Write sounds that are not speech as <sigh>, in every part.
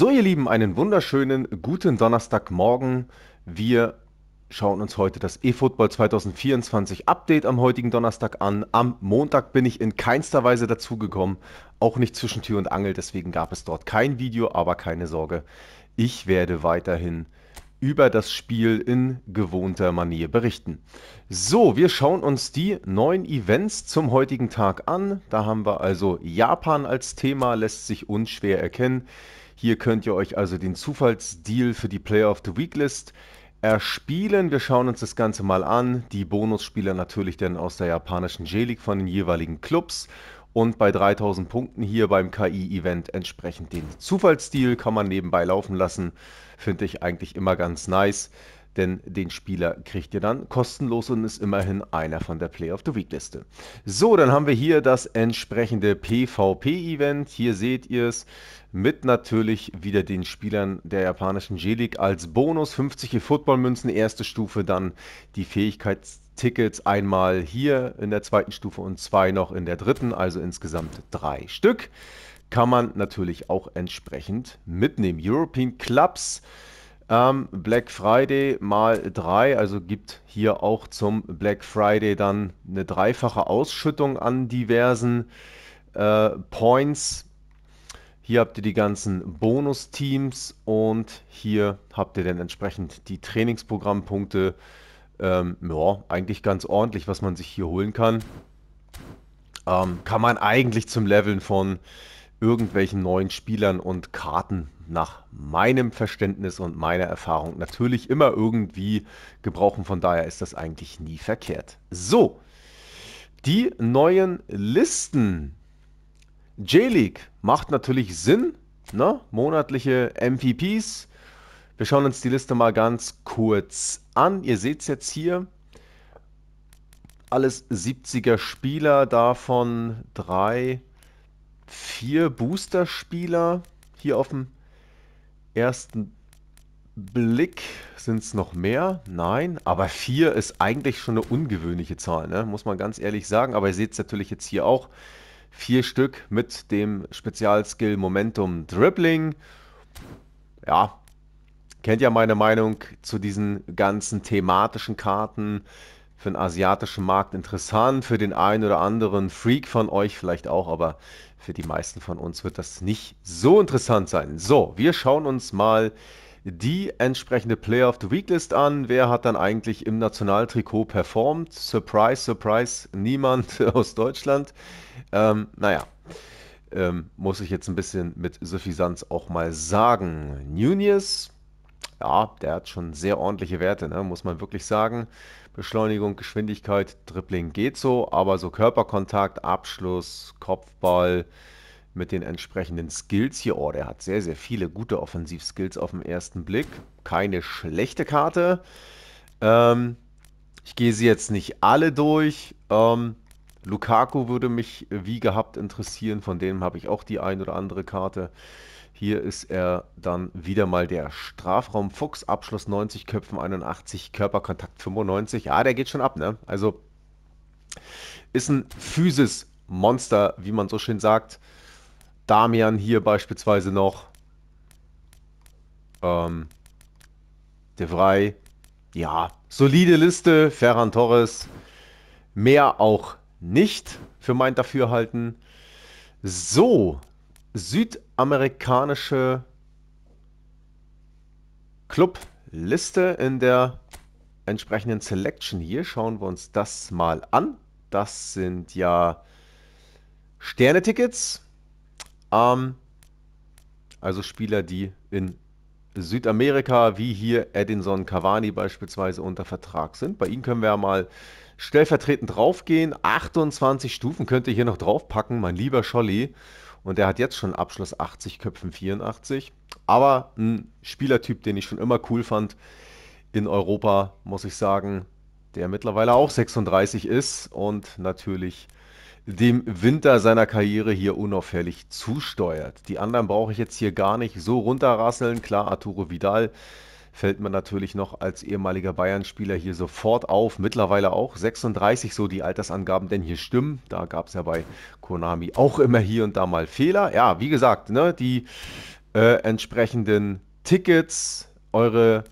So, ihr Lieben, einen wunderschönen guten Donnerstagmorgen. Wir schauen uns heute das eFootball 2024 Update am heutigen Donnerstag an. Am Montag bin ich in keinster Weise dazugekommen, auch nicht zwischen Tür und Angel, deswegen gab es dort kein Video, aber keine Sorge. Ich werde weiterhin über das Spiel in gewohnter Manier berichten. So, wir schauen uns die neuen Events zum heutigen Tag an. Da haben wir also Japan als Thema, lässt sich unschwer erkennen. Hier könnt ihr euch also den Zufallsdeal für die Player of the Week List erspielen. Wir schauen uns das Ganze mal an. Die Bonusspieler natürlich dann aus der japanischen J-League von den jeweiligen Clubs. Und bei 3000 Punkten hier beim KI-Event entsprechend den Zufallsdeal kann man nebenbei laufen lassen. Finde ich eigentlich immer ganz nice denn den Spieler kriegt ihr dann kostenlos und ist immerhin einer von der Play of the Week Liste. So, dann haben wir hier das entsprechende PvP-Event. Hier seht ihr es mit natürlich wieder den Spielern der japanischen g league als Bonus. 50 Footballmünzen, erste Stufe, dann die Fähigkeitstickets einmal hier in der zweiten Stufe und zwei noch in der dritten, also insgesamt drei Stück. Kann man natürlich auch entsprechend mitnehmen. European Clubs ähm, Black Friday mal 3, also gibt hier auch zum Black Friday dann eine dreifache Ausschüttung an diversen äh, Points. Hier habt ihr die ganzen Bonus-Teams und hier habt ihr dann entsprechend die Trainingsprogrammpunkte. Ähm, ja, eigentlich ganz ordentlich, was man sich hier holen kann. Ähm, kann man eigentlich zum Leveln von irgendwelchen neuen Spielern und Karten nach meinem Verständnis und meiner Erfahrung natürlich immer irgendwie gebrauchen. Von daher ist das eigentlich nie verkehrt. So, die neuen Listen. J-League macht natürlich Sinn, ne? monatliche MVPs. Wir schauen uns die Liste mal ganz kurz an. Ihr seht es jetzt hier. Alles 70er Spieler, davon drei, vier Booster-Spieler. Hier auf dem ersten Blick sind es noch mehr. Nein, aber vier ist eigentlich schon eine ungewöhnliche Zahl, ne? muss man ganz ehrlich sagen. Aber ihr seht es natürlich jetzt hier auch. Vier Stück mit dem Spezialskill Momentum Dribbling. Ja, kennt ja meine Meinung zu diesen ganzen thematischen Karten für den asiatischen Markt interessant, für den einen oder anderen Freak von euch vielleicht auch, aber für die meisten von uns wird das nicht so interessant sein. So, wir schauen uns mal die entsprechende Player of the Weeklist an. Wer hat dann eigentlich im Nationaltrikot performt? Surprise, surprise, niemand <laughs> aus Deutschland. Ähm, naja, ähm, muss ich jetzt ein bisschen mit Suffisanz auch mal sagen. Nunez ja, der hat schon sehr ordentliche Werte, ne? muss man wirklich sagen. Beschleunigung, Geschwindigkeit, Dribbling geht so, aber so Körperkontakt, Abschluss, Kopfball mit den entsprechenden Skills hier, oh, der hat sehr, sehr viele gute Offensivskills auf den ersten Blick. Keine schlechte Karte. Ähm, ich gehe sie jetzt nicht alle durch. Ähm, Lukaku würde mich wie gehabt interessieren, von dem habe ich auch die ein oder andere Karte. Hier ist er dann wieder mal der Strafraum Fuchs, Abschluss 90, Köpfen 81, Körperkontakt 95. Ja, der geht schon ab, ne? Also ist ein physis Monster, wie man so schön sagt. Damian hier beispielsweise noch. Ähm, De Vrij. Ja, solide Liste. Ferran Torres. Mehr auch nicht für mein Dafürhalten. So, südamerikanische Clubliste in der entsprechenden Selection hier. Schauen wir uns das mal an. Das sind ja Sterne-Tickets. Ähm, also Spieler, die in Südamerika, wie hier Edinson Cavani beispielsweise, unter Vertrag sind. Bei ihnen können wir ja mal stellvertretend draufgehen. 28 Stufen könnt ihr hier noch draufpacken, mein lieber Scholli. Und der hat jetzt schon Abschluss 80 Köpfen 84. Aber ein Spielertyp, den ich schon immer cool fand in Europa, muss ich sagen, der mittlerweile auch 36 ist und natürlich dem Winter seiner Karriere hier unauffällig zusteuert. Die anderen brauche ich jetzt hier gar nicht so runterrasseln. Klar, Arturo Vidal fällt man natürlich noch als ehemaliger Bayern-Spieler hier sofort auf. Mittlerweile auch 36, so die Altersangaben denn hier stimmen. Da gab es ja bei Konami auch immer hier und da mal Fehler. Ja, wie gesagt, ne, die äh, entsprechenden Tickets, eure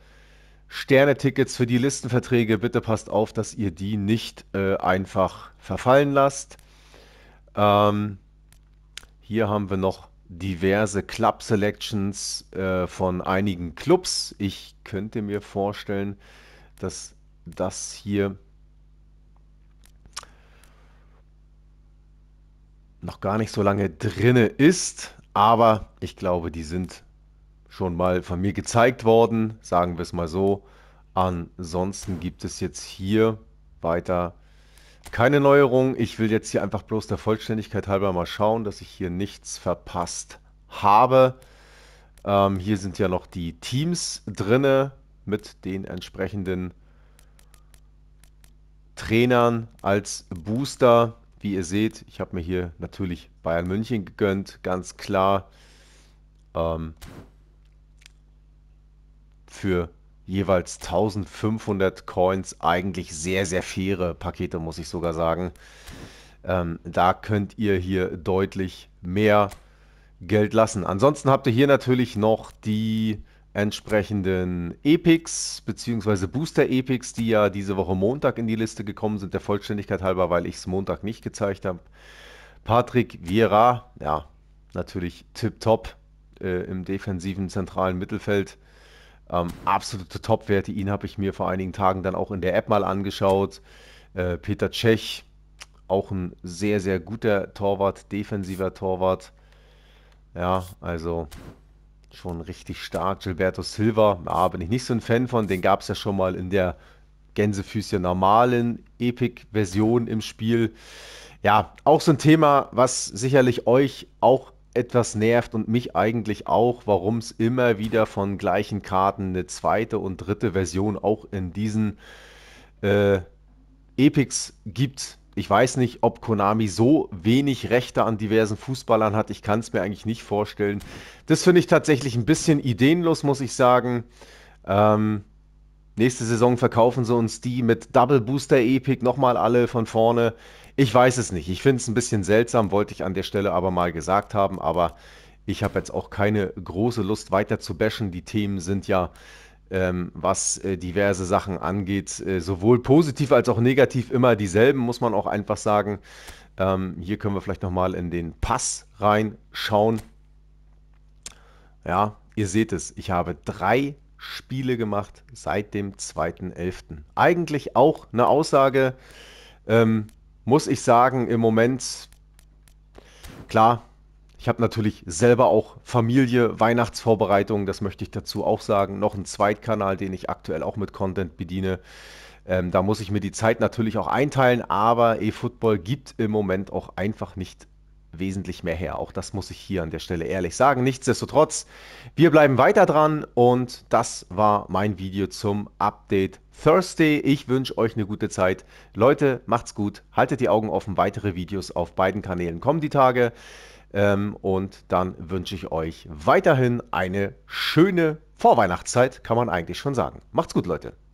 Sterne-Tickets für die Listenverträge, bitte passt auf, dass ihr die nicht äh, einfach verfallen lasst. Ähm, hier haben wir noch diverse Club-Selections äh, von einigen Clubs. Ich könnte mir vorstellen, dass das hier noch gar nicht so lange drinne ist, aber ich glaube, die sind schon mal von mir gezeigt worden, sagen wir es mal so. Ansonsten gibt es jetzt hier weiter keine Neuerung. Ich will jetzt hier einfach bloß der Vollständigkeit halber mal schauen, dass ich hier nichts verpasst habe. Ähm, hier sind ja noch die Teams drinne mit den entsprechenden Trainern als Booster. Wie ihr seht, ich habe mir hier natürlich Bayern München gegönnt, ganz klar. Ähm, für jeweils 1500 Coins eigentlich sehr, sehr faire Pakete, muss ich sogar sagen. Ähm, da könnt ihr hier deutlich mehr Geld lassen. Ansonsten habt ihr hier natürlich noch die entsprechenden Epics bzw. Booster Epics, die ja diese Woche Montag in die Liste gekommen sind, der Vollständigkeit halber, weil ich es Montag nicht gezeigt habe. Patrick Vieira, ja, natürlich tipptopp äh, im defensiven zentralen Mittelfeld. Ähm, absolute Top-Werte. Ihn habe ich mir vor einigen Tagen dann auch in der App mal angeschaut. Äh, Peter Tschech, auch ein sehr, sehr guter Torwart, defensiver Torwart. Ja, also schon richtig stark. Gilberto Silva, ja, bin ich nicht so ein Fan von. Den gab es ja schon mal in der Gänsefüßchen normalen Epic-Version im Spiel. Ja, auch so ein Thema, was sicherlich euch auch etwas nervt und mich eigentlich auch, warum es immer wieder von gleichen Karten eine zweite und dritte Version auch in diesen äh, Epics gibt. Ich weiß nicht, ob Konami so wenig Rechte an diversen Fußballern hat. Ich kann es mir eigentlich nicht vorstellen. Das finde ich tatsächlich ein bisschen ideenlos, muss ich sagen. Ähm, Nächste Saison verkaufen sie uns die mit Double Booster Epic nochmal alle von vorne. Ich weiß es nicht. Ich finde es ein bisschen seltsam, wollte ich an der Stelle aber mal gesagt haben. Aber ich habe jetzt auch keine große Lust weiter zu bashen. Die Themen sind ja, ähm, was äh, diverse Sachen angeht, äh, sowohl positiv als auch negativ immer dieselben, muss man auch einfach sagen. Ähm, hier können wir vielleicht nochmal in den Pass reinschauen. Ja, ihr seht es, ich habe drei Spiele gemacht seit dem 2.11. Eigentlich auch eine Aussage, ähm, muss ich sagen, im Moment, klar, ich habe natürlich selber auch Familie, Weihnachtsvorbereitungen, das möchte ich dazu auch sagen, noch einen Zweitkanal, den ich aktuell auch mit Content bediene. Ähm, da muss ich mir die Zeit natürlich auch einteilen, aber eFootball gibt im Moment auch einfach nicht wesentlich mehr her. Auch das muss ich hier an der Stelle ehrlich sagen. Nichtsdestotrotz, wir bleiben weiter dran und das war mein Video zum Update Thursday. Ich wünsche euch eine gute Zeit. Leute, macht's gut, haltet die Augen offen. Weitere Videos auf beiden Kanälen kommen die Tage. Ähm, und dann wünsche ich euch weiterhin eine schöne Vorweihnachtszeit, kann man eigentlich schon sagen. Macht's gut, Leute.